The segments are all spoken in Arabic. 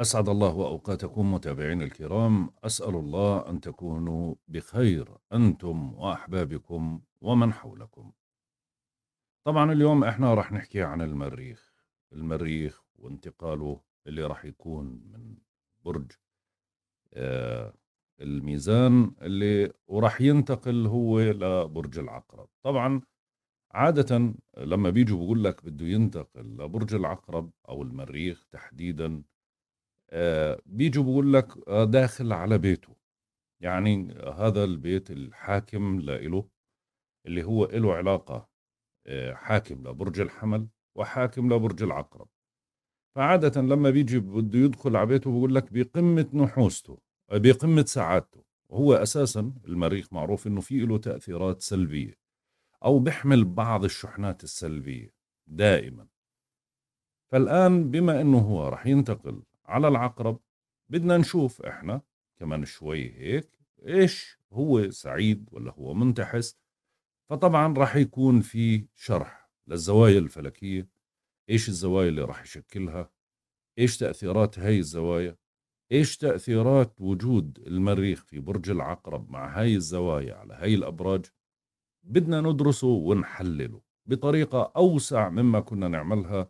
أسعد الله وأوقاتكم متابعين الكرام أسأل الله أن تكونوا بخير أنتم وأحبابكم ومن حولكم طبعا اليوم احنا رح نحكي عن المريخ المريخ وانتقاله اللي رح يكون من برج آه، الميزان اللي ورح ينتقل هو لبرج العقرب طبعا عادة لما بيجوا بقول لك بده ينتقل لبرج العقرب أو المريخ تحديدا آه، بيجوا بقول لك آه، داخل على بيته يعني هذا البيت الحاكم لإله اللي هو له علاقة آه، حاكم لبرج الحمل وحاكم لبرج العقرب فعادة لما بيجي بده يدخل على بيته بقول لك بقمة نحوسته بقمة سعادته وهو أساسا المريخ معروف أنه في له تأثيرات سلبية أو بيحمل بعض الشحنات السلبية دائما فالآن بما أنه هو رح ينتقل على العقرب بدنا نشوف احنا كمان شوي هيك ايش هو سعيد ولا هو منتحس فطبعا راح يكون في شرح للزوايا الفلكية ايش الزوايا اللي راح يشكلها ايش تأثيرات هاي الزوايا ايش تأثيرات وجود المريخ في برج العقرب مع هاي الزوايا على هاي الأبراج بدنا ندرسه ونحلله بطريقة أوسع مما كنا نعملها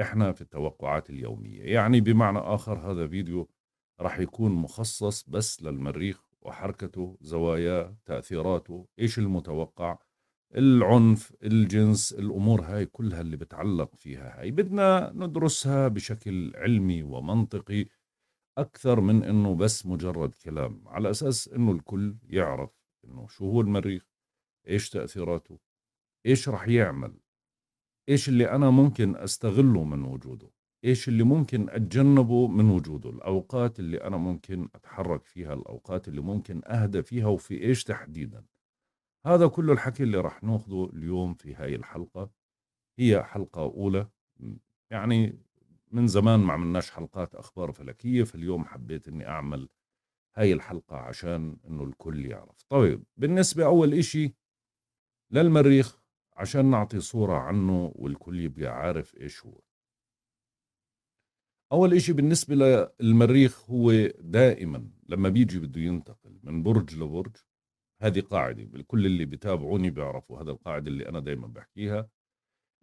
احنا في التوقعات اليوميه يعني بمعنى اخر هذا فيديو راح يكون مخصص بس للمريخ وحركته زواياه تاثيراته ايش المتوقع العنف الجنس الامور هاي كلها اللي بتعلق فيها هاي بدنا ندرسها بشكل علمي ومنطقي اكثر من انه بس مجرد كلام على اساس انه الكل يعرف انه شو هو المريخ ايش تاثيراته ايش راح يعمل ايش اللي انا ممكن استغله من وجوده ايش اللي ممكن اتجنبه من وجوده الاوقات اللي انا ممكن اتحرك فيها الاوقات اللي ممكن اهدى فيها وفي ايش تحديدا هذا كل الحكي اللي راح ناخذه اليوم في هاي الحلقة هي حلقة أولى يعني من زمان ما عملناش حلقات أخبار فلكية فاليوم حبيت أني أعمل هاي الحلقة عشان أنه الكل يعرف طيب بالنسبة أول إشي للمريخ عشان نعطي صورة عنه والكل يبقى عارف إيش هو أول إشي بالنسبة للمريخ هو دائما لما بيجي بده ينتقل من برج لبرج هذه قاعدة بالكل اللي بتابعوني بيعرفوا هذا القاعدة اللي أنا دايما بحكيها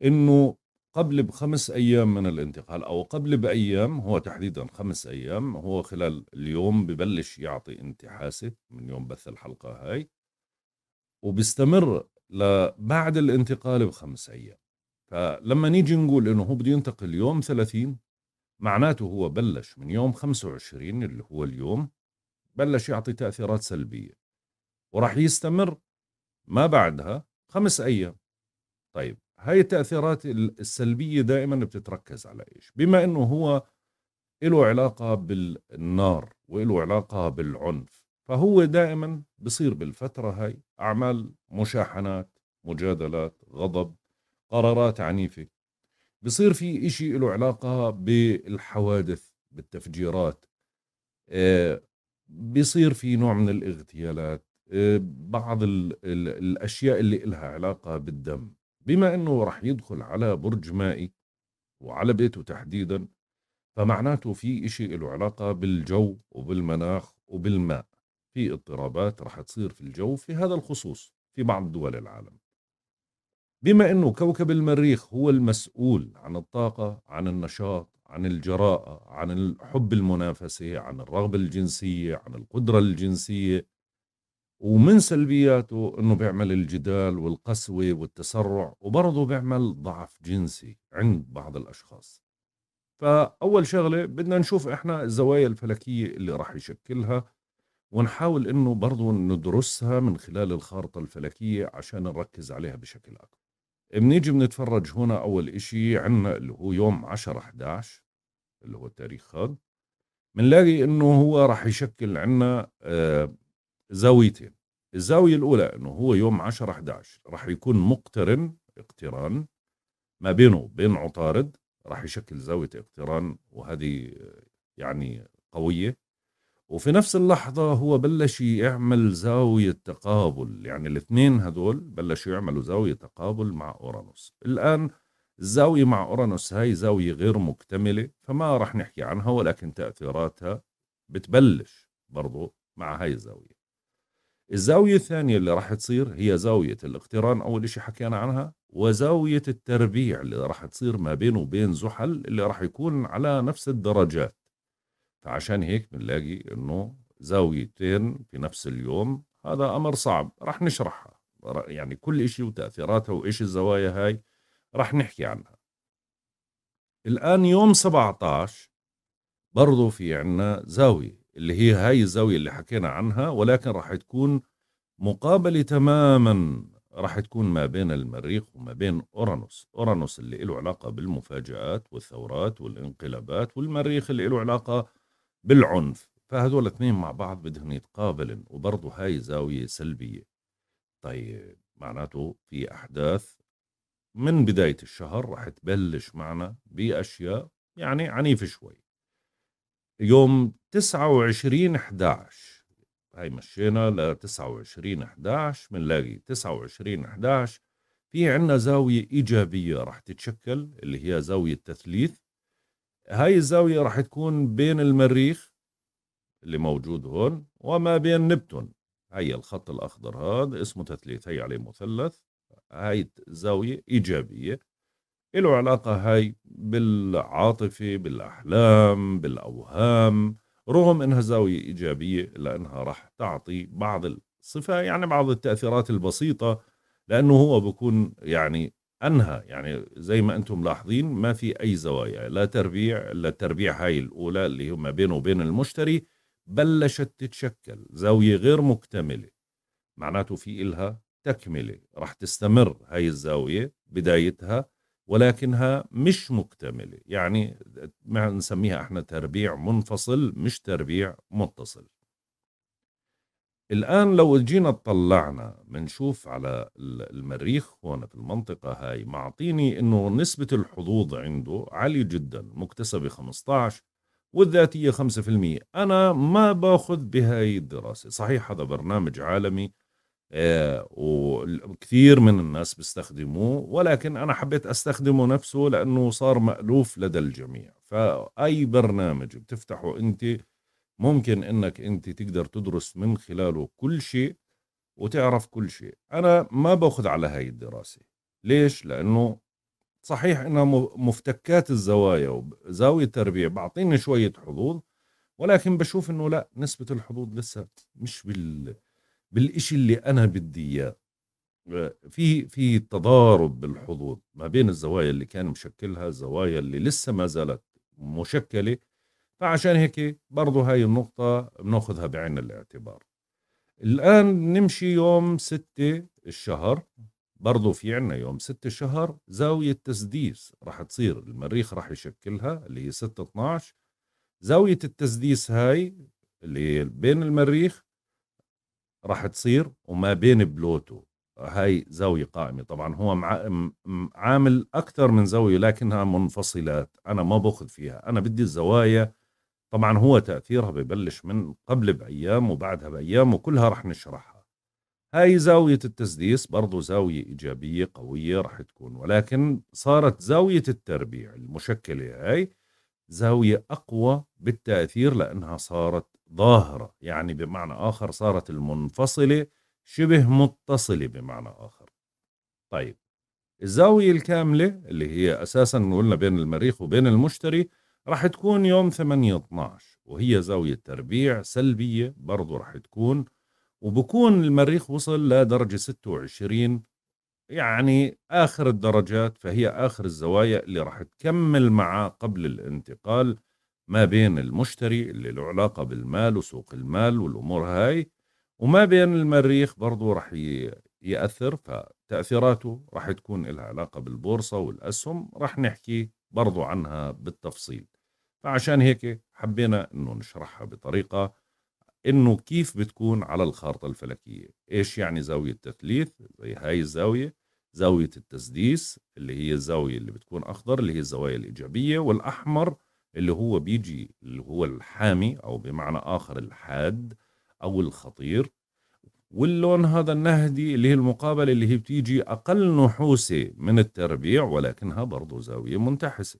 إنه قبل بخمس أيام من الانتقال أو قبل بأيام هو تحديدا خمس أيام هو خلال اليوم ببلش يعطي انتحاسة من يوم بث الحلقة هاي وبيستمر لبعد الانتقال بخمس أيام فلما نيجي نقول انه هو بده ينتقل يوم 30 معناته هو بلش من يوم 25 اللي هو اليوم بلش يعطي تأثيرات سلبية وراح يستمر ما بعدها خمس أيام طيب هاي التأثيرات السلبية دائما بتتركز على إيش بما أنه هو له علاقة بالنار وله علاقة بالعنف فهو دائما بصير بالفترة هاي أعمال مشاحنات مجادلات غضب قرارات عنيفة بصير في إشي له علاقة بالحوادث بالتفجيرات آه، بصير في نوع من الاغتيالات آه، بعض ال ال الأشياء اللي إلها علاقة بالدم بما أنه رح يدخل على برج مائي وعلى بيته تحديدا فمعناته في إشي له علاقة بالجو وبالمناخ وبالماء في اضطرابات رح تصير في الجو في هذا الخصوص في بعض دول العالم بما أنه كوكب المريخ هو المسؤول عن الطاقة عن النشاط عن الجراءة عن حب المنافسة عن الرغبة الجنسية عن القدرة الجنسية ومن سلبياته أنه بيعمل الجدال والقسوة والتسرع وبرضه بيعمل ضعف جنسي عند بعض الأشخاص فأول شغلة بدنا نشوف إحنا الزوايا الفلكية اللي راح يشكلها ونحاول انه برضه ندرسها من خلال الخارطه الفلكيه عشان نركز عليها بشكل اكبر بنيجي بنتفرج هنا اول إشي عندنا اللي هو يوم 10 11 اللي هو التاريخ هذا بنلاقي انه هو راح يشكل عندنا آه، زاويتين الزاويه الاولى انه هو يوم 10 11 راح يكون مقترن اقتران ما بينه وبين عطارد راح يشكل زاويه اقتران وهذه آه، يعني قويه وفي نفس اللحظة هو بلش يعمل زاوية تقابل يعني الاثنين هدول بلشوا يعملوا زاوية تقابل مع أورانوس الآن الزاوية مع أورانوس هاي زاوية غير مكتملة فما رح نحكي عنها ولكن تأثيراتها بتبلش برضو مع هاي الزاوية الزاوية الثانية اللي راح تصير هي زاوية الاقتران أول شيء حكينا عنها وزاوية التربيع اللي راح تصير ما بينه وبين زحل اللي راح يكون على نفس الدرجات فعشان هيك بنلاقي انه زاويتين في نفس اليوم هذا امر صعب رح نشرحها يعني كل شيء وتاثيراتها وايش الزوايا هاي رح نحكي عنها الان يوم 17 برضو في عنا زاويه اللي هي هاي الزاويه اللي حكينا عنها ولكن رح تكون مقابله تماما رح تكون ما بين المريخ وما بين اورانوس، اورانوس اللي له علاقه بالمفاجآت والثورات والانقلابات والمريخ اللي له علاقه بالعنف فهذول الاثنين مع بعض بدهم يتقابلن وبرضه هاي زاوية سلبية طيب معناته في أحداث من بداية الشهر رح تبلش معنا بأشياء يعني عنيفة شوي يوم 29 11 هاي مشينا ل 29 11 بنلاقي 29 11 في عنا زاوية إيجابية رح تتشكل اللي هي زاوية تثليث هاي الزاوية راح تكون بين المريخ اللي موجود هون وما بين نبتون هي الخط الأخضر هذا اسمه تثليث هي عليه مثلث هاي زاوية إيجابية له علاقة هاي بالعاطفة بالأحلام بالأوهام رغم إنها زاوية إيجابية لأنها راح تعطي بعض الصفة يعني بعض التأثيرات البسيطة لأنه هو بكون يعني انهى يعني زي ما انتم ملاحظين ما في اي زوايا لا تربيع الا التربيع هاي الاولى اللي ما بينه وبين المشتري بلشت تتشكل زاويه غير مكتمله معناته في إلها تكمله راح تستمر هاي الزاويه بدايتها ولكنها مش مكتمله يعني ما نسميها احنا تربيع منفصل مش تربيع متصل الآن لو جينا اطلعنا بنشوف على المريخ هون في المنطقة هاي معطيني أنه نسبة الحظوظ عنده عالية جدا مكتسبة 15 والذاتية 5% أنا ما باخذ بهاي الدراسة صحيح هذا برنامج عالمي آه، وكثير من الناس بيستخدموه ولكن أنا حبيت أستخدمه نفسه لأنه صار مألوف لدى الجميع فأي برنامج بتفتحه أنت ممكن انك انت تقدر تدرس من خلاله كل شيء وتعرف كل شيء انا ما باخذ على هاي الدراسه ليش لانه صحيح انها مفتكات الزوايا وزاويه التربيع بعطيني شويه حظوظ ولكن بشوف انه لا نسبه الحظوظ لسه مش بال بالشيء اللي انا بدي اياه آه، في في تضارب بالحظوظ ما بين الزوايا اللي كان مشكلها الزوايا اللي لسه ما زالت مشكله فعشان هيك برضه هاي النقطة بناخذها بعين الاعتبار الآن نمشي يوم ستة الشهر برضه في عنا يوم ستة شهر زاوية تسديس رح تصير المريخ رح يشكلها اللي هي 6 12 زاوية التسديس هاي اللي بين المريخ راح تصير وما بين بلوتو هاي زاوية قائمة طبعا هو عامل أكثر من زاوية لكنها منفصلات أنا ما باخذ فيها أنا بدي الزوايا طبعا هو تأثيرها ببلش من قبل بأيام وبعدها بأيام وكلها رح نشرحها هاي زاوية التسديس برضو زاوية إيجابية قوية رح تكون ولكن صارت زاوية التربيع المشكلة هاي زاوية أقوى بالتأثير لأنها صارت ظاهرة يعني بمعنى آخر صارت المنفصلة شبه متصلة بمعنى آخر طيب الزاوية الكاملة اللي هي أساسا قلنا بين المريخ وبين المشتري راح تكون يوم 8 12 وهي زاوية تربيع سلبية برضو راح تكون وبكون المريخ وصل لدرجة 26 يعني آخر الدرجات فهي آخر الزوايا اللي راح تكمل معه قبل الانتقال ما بين المشتري اللي له علاقة بالمال وسوق المال والأمور هاي وما بين المريخ برضو راح يأثر فتأثيراته راح تكون لها علاقة بالبورصة والأسهم راح نحكي برضو عنها بالتفصيل فعشان هيك حبينا انه نشرحها بطريقه انه كيف بتكون على الخارطه الفلكيه ايش يعني زاويه تثليث زي هاي الزاويه زاويه التسديس اللي هي الزاويه اللي بتكون اخضر اللي هي الزوايا الايجابيه والاحمر اللي هو بيجي اللي هو الحامي او بمعنى اخر الحاد او الخطير واللون هذا النهدي اللي هي المقابله اللي هي بتيجي اقل نحوسه من التربيع ولكنها برضه زاويه منتحسه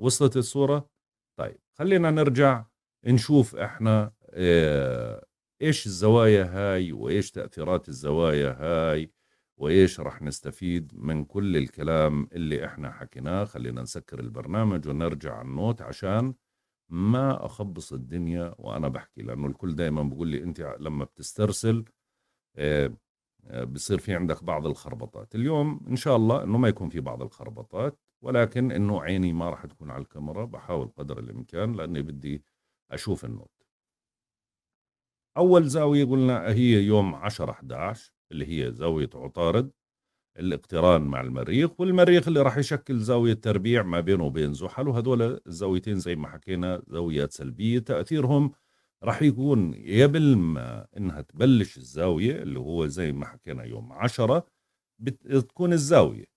وصلت الصوره طيب خلينا نرجع نشوف احنا آه، ايش الزوايا هاي وايش تاثيرات الزوايا هاي وايش رح نستفيد من كل الكلام اللي احنا حكيناه خلينا نسكر البرنامج ونرجع النوت عشان ما اخبص الدنيا وانا بحكي لانه الكل دائما بقول لي انت لما بتسترسل آه، آه، بصير في عندك بعض الخربطات اليوم ان شاء الله انه ما يكون في بعض الخربطات ولكن انه عيني ما راح تكون على الكاميرا بحاول قدر الامكان لاني بدي اشوف النوت اول زاويه قلنا هي يوم 10 11 اللي هي زاويه عطارد الاقتران مع المريخ والمريخ اللي راح يشكل زاوية تربيع ما بينه وبين زحل وهذول الزاويتين زي ما حكينا زاويات سلبية تأثيرهم راح يكون قبل ما انها تبلش الزاوية اللي هو زي ما حكينا يوم عشرة بتكون الزاوية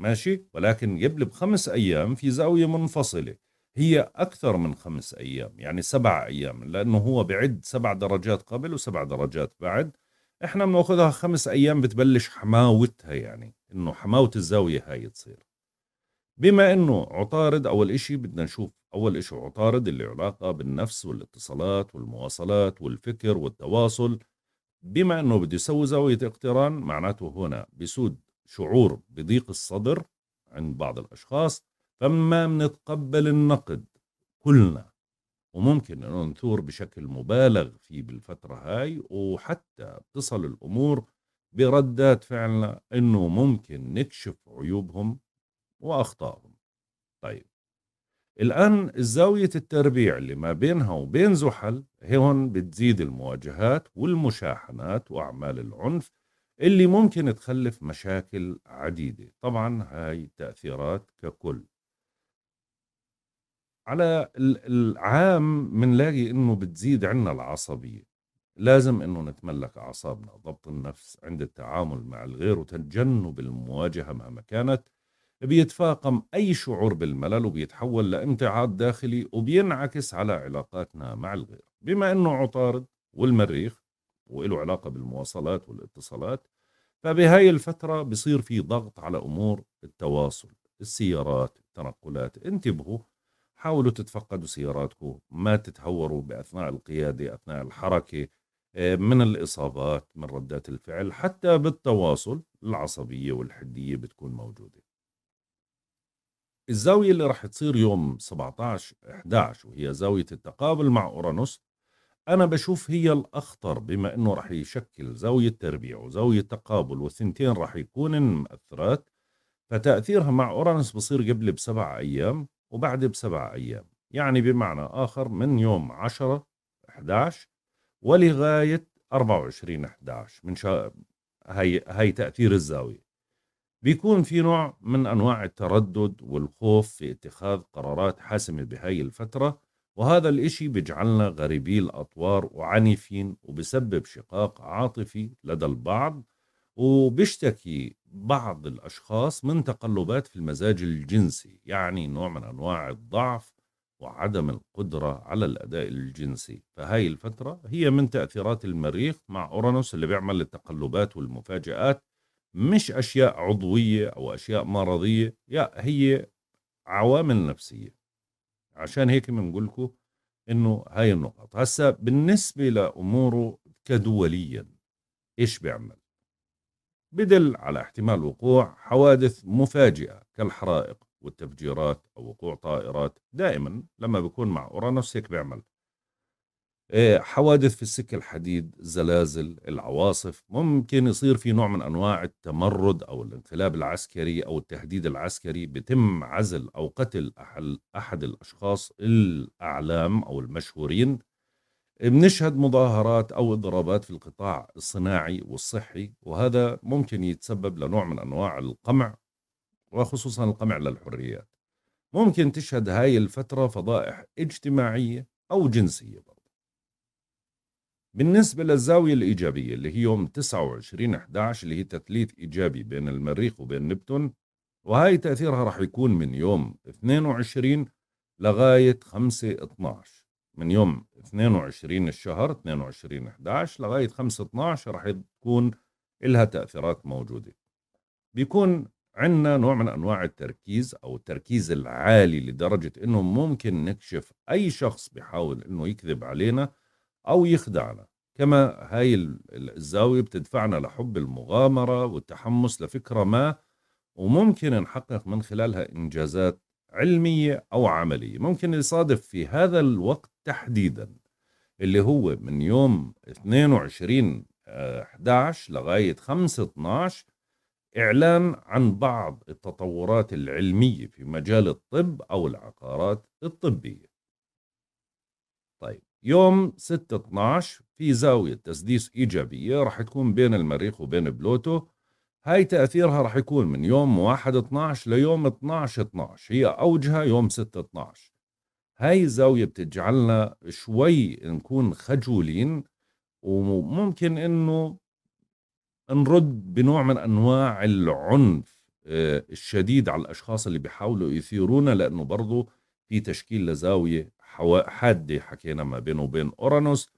ماشي ولكن يبلغ خمس أيام في زاوية منفصلة هي أكثر من خمس أيام يعني سبع أيام لأنه هو بعد سبع درجات قبل وسبع درجات بعد إحنا بناخذها خمس أيام بتبلش حماوتها يعني إنه حماوة الزاوية هاي تصير بما إنه عطارد أول إشي بدنا نشوف أول إشي عطارد اللي علاقة بالنفس والاتصالات والمواصلات والفكر والتواصل بما إنه بده يسوي زاوية اقتران معناته هنا بسود شعور بضيق الصدر عند بعض الأشخاص فما بنتقبل النقد كلنا وممكن أنه نثور بشكل مبالغ فيه بالفترة هاي وحتى بتصل الأمور بردات فعلنا أنه ممكن نكشف عيوبهم وأخطائهم طيب الآن الزاوية التربيع اللي ما بينها وبين زحل هون بتزيد المواجهات والمشاحنات وأعمال العنف اللي ممكن تخلف مشاكل عديدة طبعا هاي تأثيرات ككل على العام منلاقي انه بتزيد عنا العصبية لازم انه نتملك اعصابنا ضبط النفس عند التعامل مع الغير وتجنب المواجهة مهما كانت بيتفاقم اي شعور بالملل وبيتحول لامتعاض داخلي وبينعكس على علاقاتنا مع الغير بما انه عطارد والمريخ وله علاقه بالمواصلات والاتصالات فبهاي الفتره بصير في ضغط على امور التواصل السيارات التنقلات انتبهوا حاولوا تتفقدوا سياراتكم ما تتهوروا باثناء القياده اثناء الحركه آه، من الاصابات من ردات الفعل حتى بالتواصل العصبيه والحديه بتكون موجوده الزاويه اللي راح تصير يوم 17 11 وهي زاويه التقابل مع اورانوس انا بشوف هي الاخطر بما انه راح يشكل زاويه تربيع وزاويه تقابل وسنتين راح يكون مؤثرات فتاثيرها مع اورانوس بصير قبل بسبع ايام وبعد بسبع ايام يعني بمعنى اخر من يوم 10 11 ولغايه 24 11 من شا... هي هي تاثير الزاويه بيكون في نوع من انواع التردد والخوف في اتخاذ قرارات حاسمه بهاي الفتره وهذا الإشي بيجعلنا غريبي الأطوار وعنيفين وبسبب شقاق عاطفي لدى البعض وبيشتكي بعض الأشخاص من تقلبات في المزاج الجنسي يعني نوع من أنواع الضعف وعدم القدرة على الأداء الجنسي فهاي الفترة هي من تأثيرات المريخ مع أورانوس اللي بيعمل التقلبات والمفاجآت مش أشياء عضوية أو أشياء مرضية لا هي عوامل نفسية عشان هيك بنقول لكم انه هاي النقط هسا بالنسبه لاموره كدوليا ايش بيعمل بدل على احتمال وقوع حوادث مفاجئه كالحرائق والتفجيرات او وقوع طائرات دائما لما بيكون مع اورانوس هيك بيعمل إيه، حوادث في السكة الحديد زلازل العواصف ممكن يصير في نوع من أنواع التمرد أو الانقلاب العسكري أو التهديد العسكري بتم عزل أو قتل أحد الأشخاص الأعلام أو المشهورين بنشهد مظاهرات أو إضرابات في القطاع الصناعي والصحي وهذا ممكن يتسبب لنوع من أنواع القمع وخصوصا القمع للحريات ممكن تشهد هاي الفترة فضائح اجتماعية أو جنسية برضه. بالنسبة للزاوية الإيجابية اللي هي يوم 29 11 اللي هي تثليث إيجابي بين المريخ وبين نبتون وهي تأثيرها راح يكون من يوم 22 لغاية 5 12 من يوم 22 الشهر 22 11 لغاية 5 12 راح تكون إلها تأثيرات موجودة بيكون عندنا نوع من أنواع التركيز أو التركيز العالي لدرجة أنه ممكن نكشف أي شخص بيحاول أنه يكذب علينا أو يخدعنا كما هاي الزاوية بتدفعنا لحب المغامرة والتحمس لفكرة ما وممكن نحقق من خلالها إنجازات علمية أو عملية ممكن يصادف في هذا الوقت تحديدا اللي هو من يوم 22 11 آه، لغاية 5 12 إعلان عن بعض التطورات العلمية في مجال الطب أو العقارات الطبية طيب يوم 6 12 في زاوية تسديس إيجابية راح تكون بين المريخ وبين بلوتو هاي تأثيرها راح يكون من يوم 1 12 ليوم 12 12 هي أوجها يوم 6 12 هاي الزاوية بتجعلنا شوي نكون خجولين وممكن انه نرد بنوع من انواع العنف آه، الشديد على الاشخاص اللي بيحاولوا يثيرونا لانه برضه في تشكيل لزاويه حاده حكينا ما بينه وبين اورانوس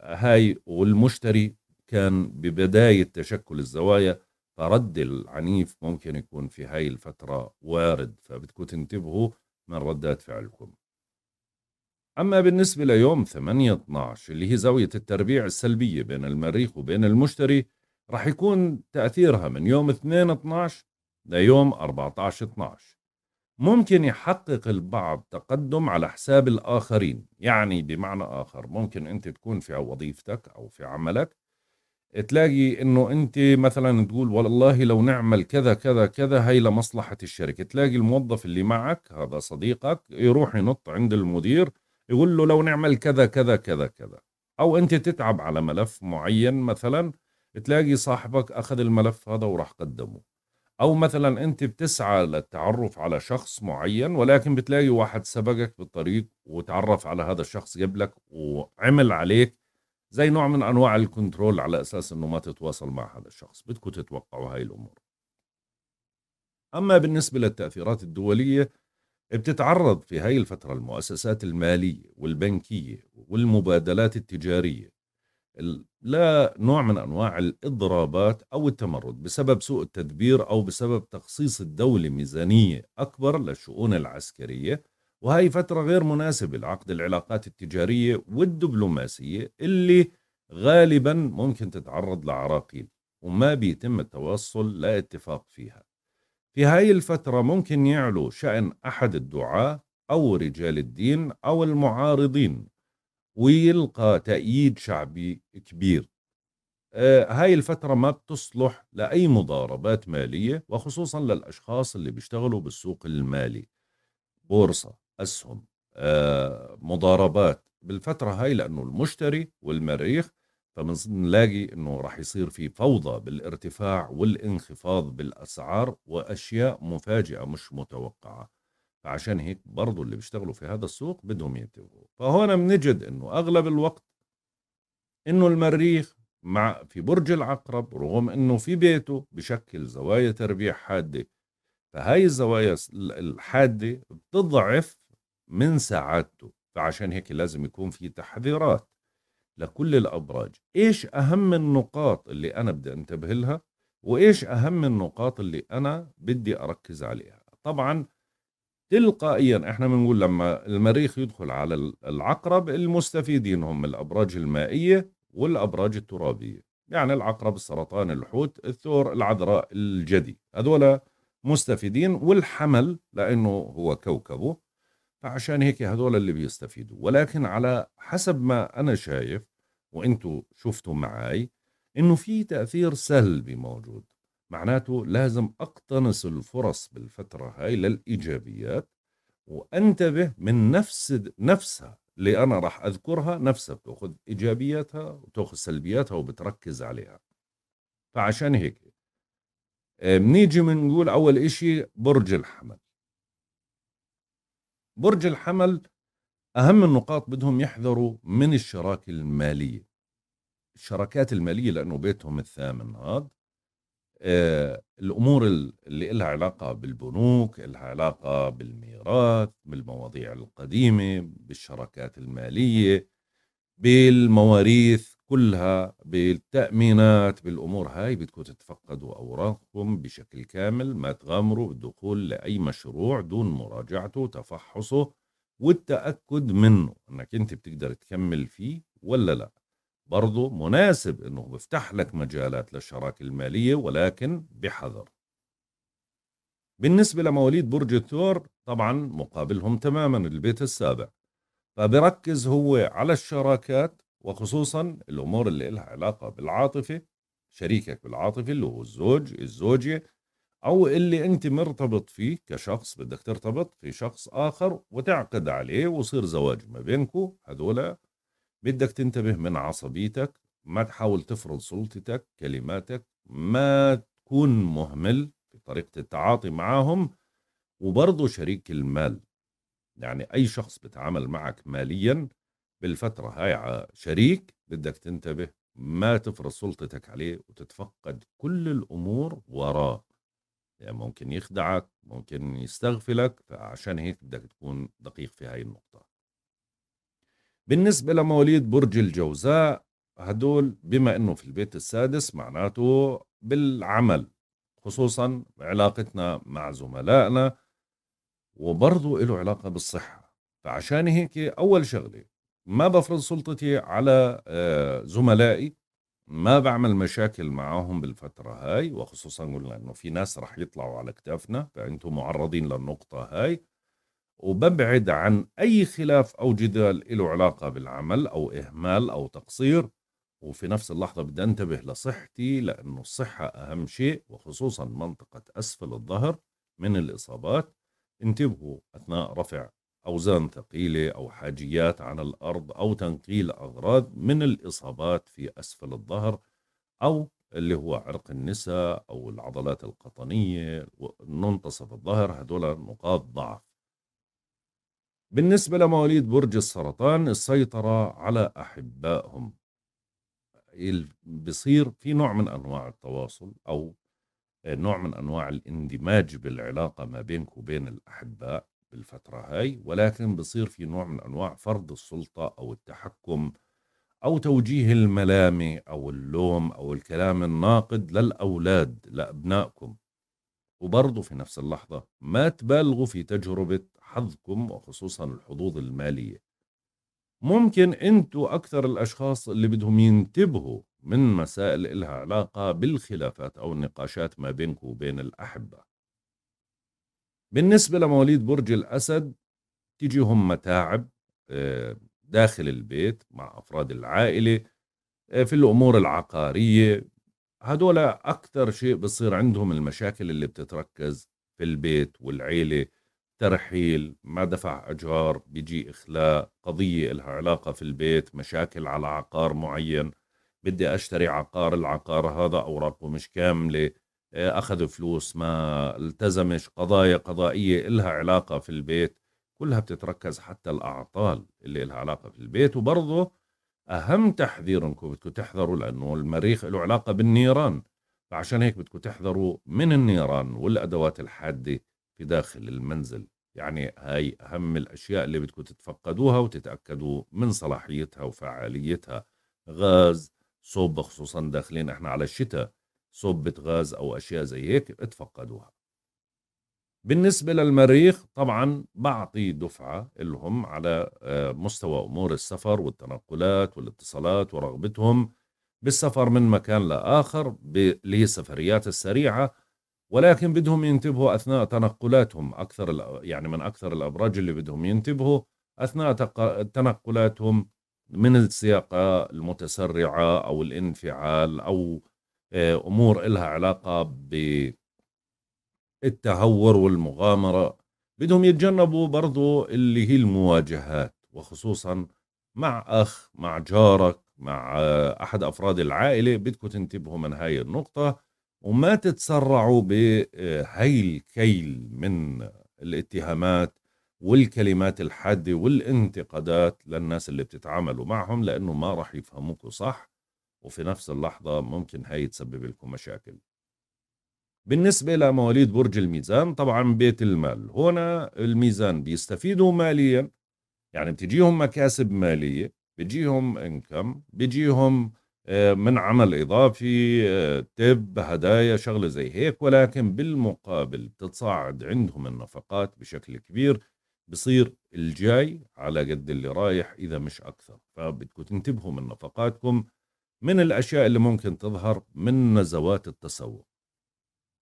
هاي والمشتري كان ببدايه تشكل الزوايا فرد العنيف ممكن يكون في هاي الفتره وارد فبدكم تنتبهوا من ردات فعلكم أما بالنسبة ليوم 8-12 اللي هي زاوية التربيع السلبية بين المريخ وبين المشتري رح يكون تأثيرها من يوم 2-12 ليوم 14-12 ممكن يحقق البعض تقدم على حساب الآخرين يعني بمعنى آخر ممكن أنت تكون في وظيفتك أو في عملك تلاقي انه انت مثلا تقول والله لو نعمل كذا كذا كذا هي لمصلحه الشركه تلاقي الموظف اللي معك هذا صديقك يروح ينط عند المدير يقول له لو نعمل كذا كذا كذا كذا او انت تتعب على ملف معين مثلا تلاقي صاحبك اخذ الملف هذا وراح قدمه او مثلا انت بتسعى للتعرف على شخص معين ولكن بتلاقي واحد سبقك بالطريق وتعرف على هذا الشخص قبلك وعمل عليك زي نوع من انواع الكنترول على اساس انه ما تتواصل مع هذا الشخص بدكم تتوقعوا هاي الامور اما بالنسبه للتاثيرات الدوليه بتتعرض في هاي الفتره المؤسسات الماليه والبنكيه والمبادلات التجاريه لا نوع من انواع الاضرابات او التمرد بسبب سوء التدبير او بسبب تخصيص الدوله ميزانيه اكبر للشؤون العسكريه وهي فتره غير مناسبه لعقد العلاقات التجاريه والدبلوماسيه اللي غالبا ممكن تتعرض لعراقيل وما بيتم التوصل لاتفاق فيها في هاي الفترة ممكن يعلو شأن أحد الدعاة أو رجال الدين أو المعارضين ويلقى تأييد شعبي كبير آه، هاي الفترة ما بتصلح لأي مضاربات مالية وخصوصا للأشخاص اللي بيشتغلوا بالسوق المالي بورصة أسهم آه، مضاربات بالفترة هاي لأنه المشتري والمريخ فبنلاقي أنه راح يصير في فوضى بالارتفاع والانخفاض بالأسعار وأشياء مفاجئة مش متوقعة فعشان هيك برضو اللي بيشتغلوا في هذا السوق بدهم ينتبهوا فهنا بنجد انه اغلب الوقت انه المريخ مع في برج العقرب رغم انه في بيته بشكل زوايا تربيع حاده فهاي الزوايا الحاده بتضعف من سعادته فعشان هيك لازم يكون في تحذيرات لكل الابراج ايش اهم النقاط اللي انا بدي انتبه لها وايش اهم النقاط اللي انا بدي اركز عليها طبعا تلقائيا احنا بنقول لما المريخ يدخل على العقرب المستفيدين هم الابراج المائيه والابراج الترابيه يعني العقرب السرطان الحوت الثور العذراء الجدي هذول مستفيدين والحمل لانه هو كوكبه فعشان هيك هذول اللي بيستفيدوا ولكن على حسب ما انا شايف وانتم شفتوا معي انه في تاثير سلبي موجود معناته لازم أقتنص الفرص بالفترة هاي للإيجابيات وأنتبه من نفس نفسها اللي أنا راح أذكرها نفسها بتأخذ إيجابياتها وتأخذ سلبياتها وبتركز عليها فعشان هيك آه، بنيجي بنقول أول إشي برج الحمل برج الحمل أهم النقاط بدهم يحذروا من الشراكة المالية الشراكات المالية لأنه بيتهم الثامن هذا آه، الامور اللي لها علاقه بالبنوك، لها علاقه بالميراث، بالمواضيع القديمه، بالشراكات الماليه، بالمواريث كلها بالتامينات بالامور هاي بدكم تتفقدوا اوراقكم بشكل كامل ما تغامروا بالدخول لاي مشروع دون مراجعته وتفحصه والتاكد منه انك انت بتقدر تكمل فيه ولا لا برضو مناسب أنه بيفتح لك مجالات للشراكة المالية ولكن بحذر بالنسبة لمواليد برج الثور طبعا مقابلهم تماما البيت السابع فبركز هو على الشراكات وخصوصا الأمور اللي لها علاقة بالعاطفة شريكك بالعاطفة اللي هو الزوج الزوجة أو اللي أنت مرتبط فيه كشخص بدك ترتبط في شخص آخر وتعقد عليه وصير زواج ما بينكو هذولا بدك تنتبه من عصبيتك ما تحاول تفرض سلطتك كلماتك ما تكون مهمل في طريقة التعاطي معهم وبرضه شريك المال يعني أي شخص بتعامل معك ماليا بالفترة هاي شريك بدك تنتبه ما تفرض سلطتك عليه وتتفقد كل الأمور وراه يعني ممكن يخدعك ممكن يستغفلك فعشان هيك بدك تكون دقيق في هاي النقطة بالنسبة لمواليد برج الجوزاء هدول بما انه في البيت السادس معناته بالعمل خصوصا علاقتنا مع زملائنا وبرضه له علاقة بالصحة فعشان هيك أول شغلة ما بفرض سلطتي على آه، زملائي ما بعمل مشاكل معهم بالفترة هاي وخصوصا قلنا انه في ناس رح يطلعوا على كتافنا فانتم معرضين للنقطة هاي وببعد عن أي خلاف أو جدال له علاقة بالعمل أو إهمال أو تقصير وفي نفس اللحظة بدي أنتبه لصحتي لأنه الصحة أهم شيء وخصوصا منطقة أسفل الظهر من الإصابات انتبهوا أثناء رفع أوزان ثقيلة أو حاجيات عن الأرض أو تنقيل أغراض من الإصابات في أسفل الظهر أو اللي هو عرق النساء أو العضلات القطنية منتصف الظهر هدول نقاط ضعف بالنسبة لمواليد برج السرطان السيطرة على أحبائهم بصير في نوع من أنواع التواصل أو آه، نوع من أنواع الاندماج بالعلاقة ما بينك وبين الأحباء بالفترة هاي ولكن بصير في نوع من أنواع فرض السلطة أو التحكم أو توجيه الملامة أو اللوم أو الكلام الناقد للأولاد لأبنائكم وبرضه في نفس اللحظة ما تبالغوا في تجربة حظكم وخصوصا الحظوظ المالية ممكن انتوا أكثر الأشخاص اللي بدهم ينتبهوا من مسائل إلها علاقة بالخلافات أو النقاشات ما بينكم وبين الأحبة بالنسبة لمواليد برج الأسد تجيهم متاعب آه، داخل البيت مع أفراد العائلة آه، في الأمور العقارية هدول أكثر شيء بصير عندهم المشاكل اللي بتتركز في البيت والعيلة ترحيل ما دفع أجار بيجي إخلاء قضية إلها علاقة في البيت مشاكل على عقار معين بدي أشتري عقار العقار هذا أوراقه مش كاملة آه، أخذ فلوس ما التزمش قضايا قضائية إلها علاقة في البيت كلها بتتركز حتى الأعطال اللي إلها علاقة في البيت وبرضه اهم تحذير انكم بدكم تحذروا لانه المريخ له علاقه بالنيران فعشان هيك بدكم تحذروا من النيران والادوات الحاده في داخل المنزل يعني هاي اهم الاشياء اللي بدكم تتفقدوها وتتاكدوا من صلاحيتها وفعاليتها غاز صوب خصوصا داخلين احنا على الشتاء صوبة غاز او اشياء زي هيك اتفقدوها بالنسبة للمريخ طبعا بعطي دفعة لهم على آه، مستوى أمور السفر والتنقلات والاتصالات ورغبتهم بالسفر من مكان لآخر اللي هي السفريات السريعة ولكن بدهم ينتبهوا أثناء تنقلاتهم أكثر يعني من أكثر الأبراج اللي بدهم ينتبهوا أثناء تنقلاتهم من السياقة المتسرعة أو الانفعال أو آه، أمور إلها علاقة ب التهور والمغامرة بدهم يتجنبوا برضو اللي هي المواجهات وخصوصا مع أخ مع جارك مع أحد أفراد العائلة بدكم تنتبهوا من هاي النقطة وما تتسرعوا بهي الكيل من الاتهامات والكلمات الحادة والانتقادات للناس اللي بتتعاملوا معهم لأنه ما راح يفهموكوا صح وفي نفس اللحظة ممكن هاي تسبب لكم مشاكل بالنسبة لمواليد برج الميزان طبعا بيت المال هنا الميزان بيستفيدوا ماليا يعني بتجيهم مكاسب مالية بيجيهم انكم بيجيهم من عمل إضافي تب آه، هدايا شغلة زي هيك ولكن بالمقابل بتتصاعد عندهم النفقات بشكل كبير بصير الجاي على قد اللي رايح إذا مش أكثر فبدكم تنتبهوا من نفقاتكم من الأشياء اللي ممكن تظهر من نزوات التسوق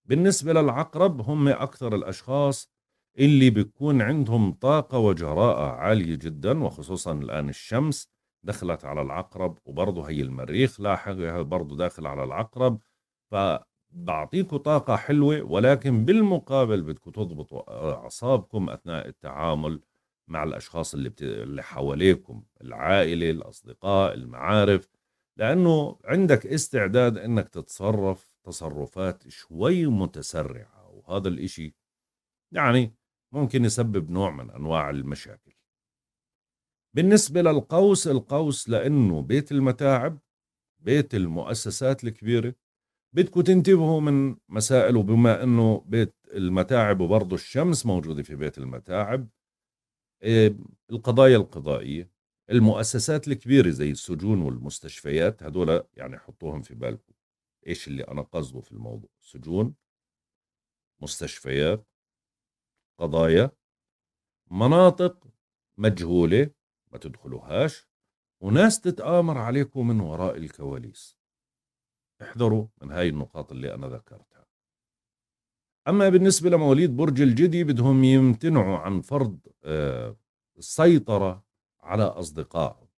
بالنسبة للعقرب هم أكثر الأشخاص اللي بيكون عندهم طاقة وجراءة عالية جدا وخصوصا الآن الشمس دخلت على العقرب وبرضه هي المريخ لاحقها برضه داخل على العقرب فبعطيكم طاقة حلوة ولكن بالمقابل بدكم تضبطوا أعصابكم أثناء التعامل مع الأشخاص اللي, بت... اللي حواليكم العائلة الأصدقاء المعارف لأنه عندك استعداد أنك تتصرف تصرفات شوي متسرعة وهذا الإشي يعني ممكن يسبب نوع من أنواع المشاكل بالنسبة للقوس القوس لأنه بيت المتاعب بيت المؤسسات الكبيرة بدكم تنتبهوا من مسائل وبما أنه بيت المتاعب وبرضه الشمس موجودة في بيت المتاعب إيه، القضايا القضائية المؤسسات الكبيرة زي السجون والمستشفيات هدول يعني حطوهم في بالكم ايش اللي انا قصده في الموضوع سجون مستشفيات قضايا مناطق مجهوله ما تدخلوهاش وناس تتآمر عليكم من وراء الكواليس احذروا من هاي النقاط اللي أنا ذكرتها أما بالنسبة لمواليد برج الجدي بدهم يمتنعوا عن فرض السيطرة آه، على أصدقائهم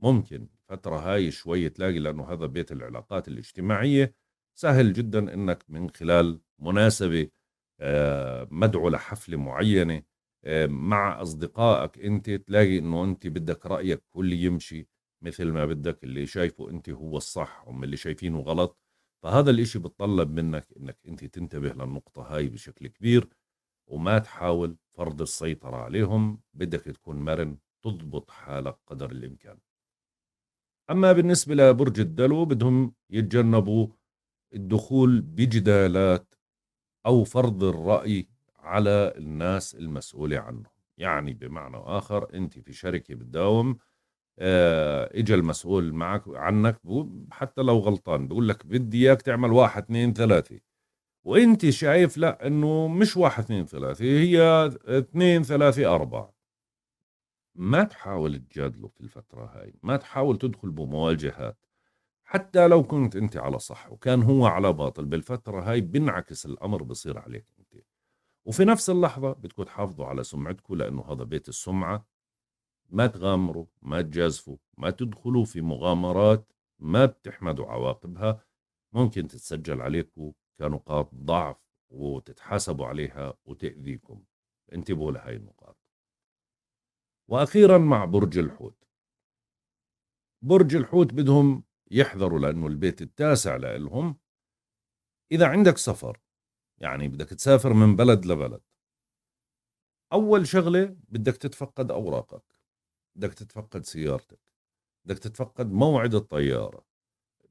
ممكن الفترة هاي شوي تلاقي لأنه هذا بيت العلاقات الاجتماعية سهل جدا أنك من خلال مناسبة آه، مدعو لحفلة معينة آه، مع أصدقائك أنت تلاقي أنه أنت بدك رأيك كل يمشي مثل ما بدك اللي شايفه أنت هو الصح هم اللي شايفينه غلط فهذا الإشي بتطلب منك أنك أنت تنتبه للنقطة هاي بشكل كبير وما تحاول فرض السيطرة عليهم بدك تكون مرن تضبط حالك قدر الإمكان أما بالنسبة لبرج الدلو بدهم يتجنبوا الدخول بجدالات أو فرض الرأي على الناس المسؤولة عنه يعني بمعنى آخر أنت في شركة بتداوم آه، اجى المسؤول معك عنك حتى لو غلطان بقول لك بدي اياك تعمل واحد اثنين ثلاثة وانت شايف لا انه مش واحد اثنين ثلاثة هي اثنين ثلاثة اربعة ما تحاول تجادله في الفترة هاي ما تحاول تدخل بمواجهات حتى لو كنت أنت على صح وكان هو على باطل بالفترة هاي بينعكس الأمر بصير عليك أنت وفي نفس اللحظة بتكون تحافظوا على سمعتكم لأنه هذا بيت السمعة ما تغامروا ما تجازفوا ما تدخلوا في مغامرات ما بتحمدوا عواقبها ممكن تتسجل عليكم كنقاط ضعف وتتحاسبوا عليها وتأذيكم انتبهوا لهي النقاط واخيرا مع برج الحوت برج الحوت بدهم يحذروا لانه البيت التاسع لهم اذا عندك سفر يعني بدك تسافر من بلد لبلد اول شغله بدك تتفقد اوراقك بدك تتفقد سيارتك بدك تتفقد موعد الطياره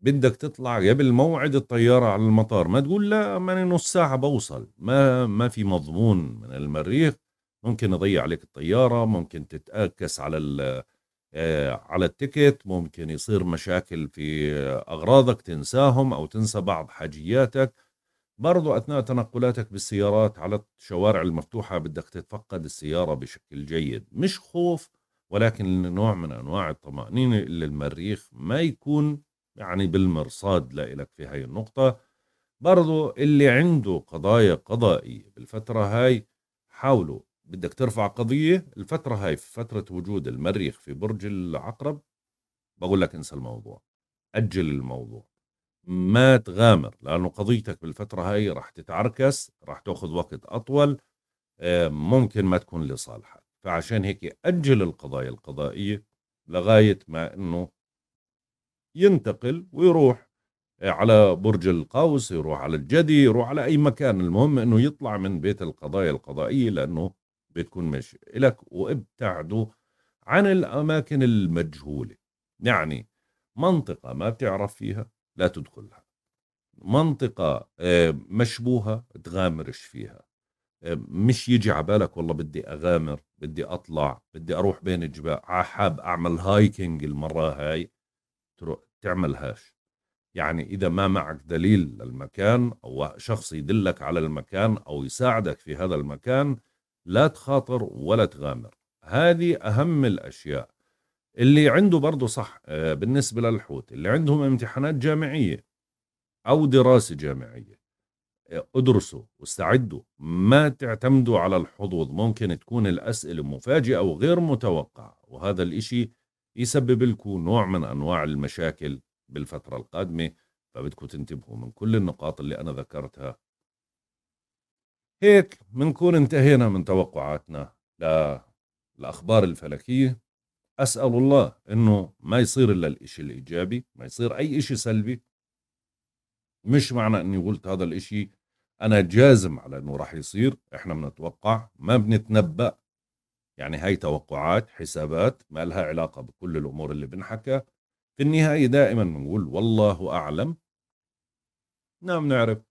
بدك تطلع قبل موعد الطياره على المطار ما تقول لا ماني نص ساعه بوصل ما ما في مضمون من المريخ ممكن يضيع عليك الطياره ممكن تتاكس على آه، على التيكت ممكن يصير مشاكل في اغراضك تنساهم او تنسى بعض حاجياتك برضو اثناء تنقلاتك بالسيارات على الشوارع المفتوحه بدك تتفقد السياره بشكل جيد مش خوف ولكن نوع من انواع الطمانينه اللي المريخ ما يكون يعني بالمرصاد لإلك في هاي النقطة برضو اللي عنده قضايا قضائية بالفترة هاي حاولوا بدك ترفع قضيه الفتره هاي في فتره وجود المريخ في برج العقرب بقول لك انسى الموضوع اجل الموضوع ما تغامر لانه قضيتك بالفتره هاي راح تتعركس راح تاخذ وقت اطول آه، ممكن ما تكون لصالحك فعشان هيك اجل القضايا القضائيه لغايه ما انه ينتقل ويروح آه، على برج القوس يروح على الجدي يروح على اي مكان المهم انه يطلع من بيت القضايا القضائيه لانه بتكون ماشي لك وابتعدوا عن الأماكن المجهولة يعني منطقة ما بتعرف فيها لا تدخلها منطقة آه، مشبوهة تغامرش فيها آه، مش يجي على بالك والله بدي أغامر بدي أطلع بدي أروح بين الجبال آه، حاب أعمل هايكنج المرة هاي تروح تعملهاش يعني إذا ما معك دليل للمكان أو شخص يدلك على المكان أو يساعدك في هذا المكان لا تخاطر ولا تغامر هذه أهم الأشياء اللي عنده برضه صح آه، بالنسبة للحوت اللي عندهم امتحانات جامعية أو دراسة جامعية آه، ادرسوا واستعدوا ما تعتمدوا على الحظوظ ممكن تكون الأسئلة مفاجئة وغير متوقعة وهذا الإشي يسبب لكم نوع من أنواع المشاكل بالفترة القادمة فبدكم تنتبهوا من كل النقاط اللي أنا ذكرتها هيك بنكون انتهينا من توقعاتنا للأخبار الفلكية أسأل الله أنه ما يصير إلا الإشي الإيجابي ما يصير أي إشي سلبي مش معنى أني قلت هذا الإشي أنا جازم على أنه راح يصير إحنا بنتوقع ما بنتنبأ يعني هاي توقعات حسابات ما لها علاقة بكل الأمور اللي بنحكى في النهاية دائما بنقول والله أعلم نعم نعرف